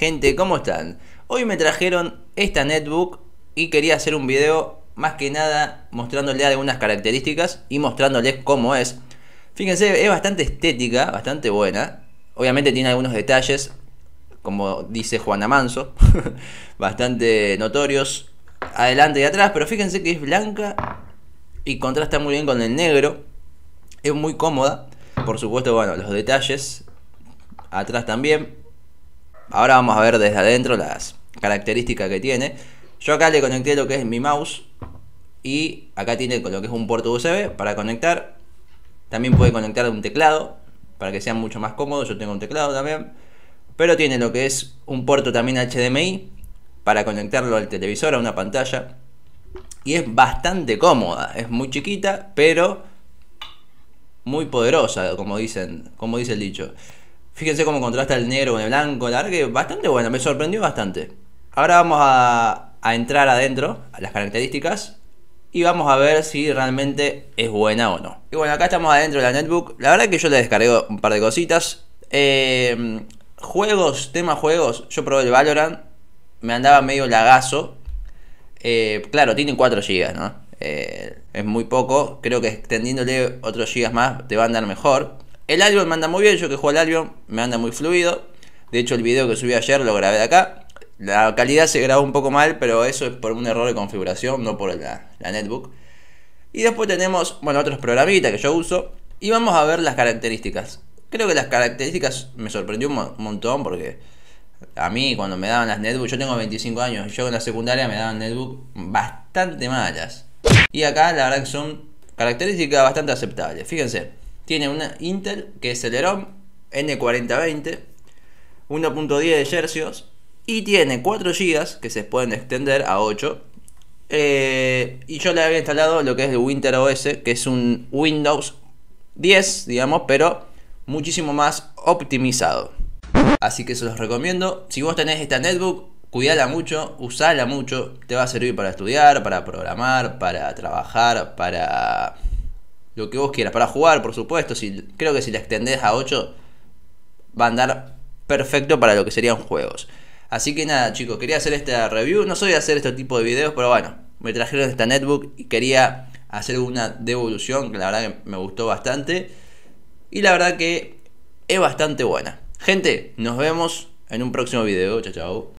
Gente, ¿cómo están? Hoy me trajeron esta netbook y quería hacer un video más que nada mostrándole algunas características y mostrándoles cómo es. Fíjense, es bastante estética, bastante buena. Obviamente tiene algunos detalles, como dice Juana Manso, bastante notorios adelante y atrás, pero fíjense que es blanca y contrasta muy bien con el negro. Es muy cómoda, por supuesto, bueno, los detalles atrás también. Ahora vamos a ver desde adentro las características que tiene. Yo acá le conecté lo que es mi mouse y acá tiene lo que es un puerto USB para conectar. También puede conectar un teclado para que sea mucho más cómodo. Yo tengo un teclado también. Pero tiene lo que es un puerto también HDMI para conectarlo al televisor, a una pantalla. Y es bastante cómoda. Es muy chiquita, pero muy poderosa, como, dicen, como dice el dicho. Fíjense cómo contrasta el negro con el blanco, la verdad que bastante bueno, me sorprendió bastante. Ahora vamos a, entrar adentro, a las características, y vamos a ver si realmente es buena o no. Y bueno, acá estamos adentro de la netbook. La verdad que yo le descargué un par de cositas. Eh, juegos, tema juegos, yo probé el Valorant, me andaba medio lagazo. Eh, claro, tiene 4 GB, ¿no? Eh, es muy poco, creo que extendiéndole otros GB más te va a andar mejor. El Albion me anda muy bien, yo que juego al Albion me anda muy fluido. De hecho, el video que subí ayer lo grabé de acá. La calidad se grabó un poco mal, pero eso es por un error de configuración, no por la, netbook. Y después tenemos, bueno, otros programitas que yo uso. Y vamos a ver las características. Creo que las características me sorprendió un montón porque a mí cuando me daban las netbooks, yo tengo 25 años, yo en la secundaria me daban netbook bastante malas. Y acá la verdad que son características bastante aceptables. Fíjense, tiene una Intel que es Celeron N4020, 1.10 de y tiene 4 GB que se pueden extender a 8. Eh, y yo le había instalado lo que es el Winter OS, que es un Windows 10, digamos, pero muchísimo más optimizado. Así que se los recomiendo. Si vos tenés esta netbook, cuidala mucho, usala mucho. Te va a servir para estudiar, para programar, para trabajar, para lo que vos quieras. Para jugar, por supuesto, si, creo que si la extendés a 8 va a andar perfecto para lo que serían juegos. Así que nada, chicos, quería hacer esta review. No soy de hacer este tipo de videos, pero bueno, me trajeron esta netbook y quería hacer una devolución que la verdad que me gustó bastante. Y la verdad que es bastante buena. Gente, nos vemos en un próximo video. Chao, chao.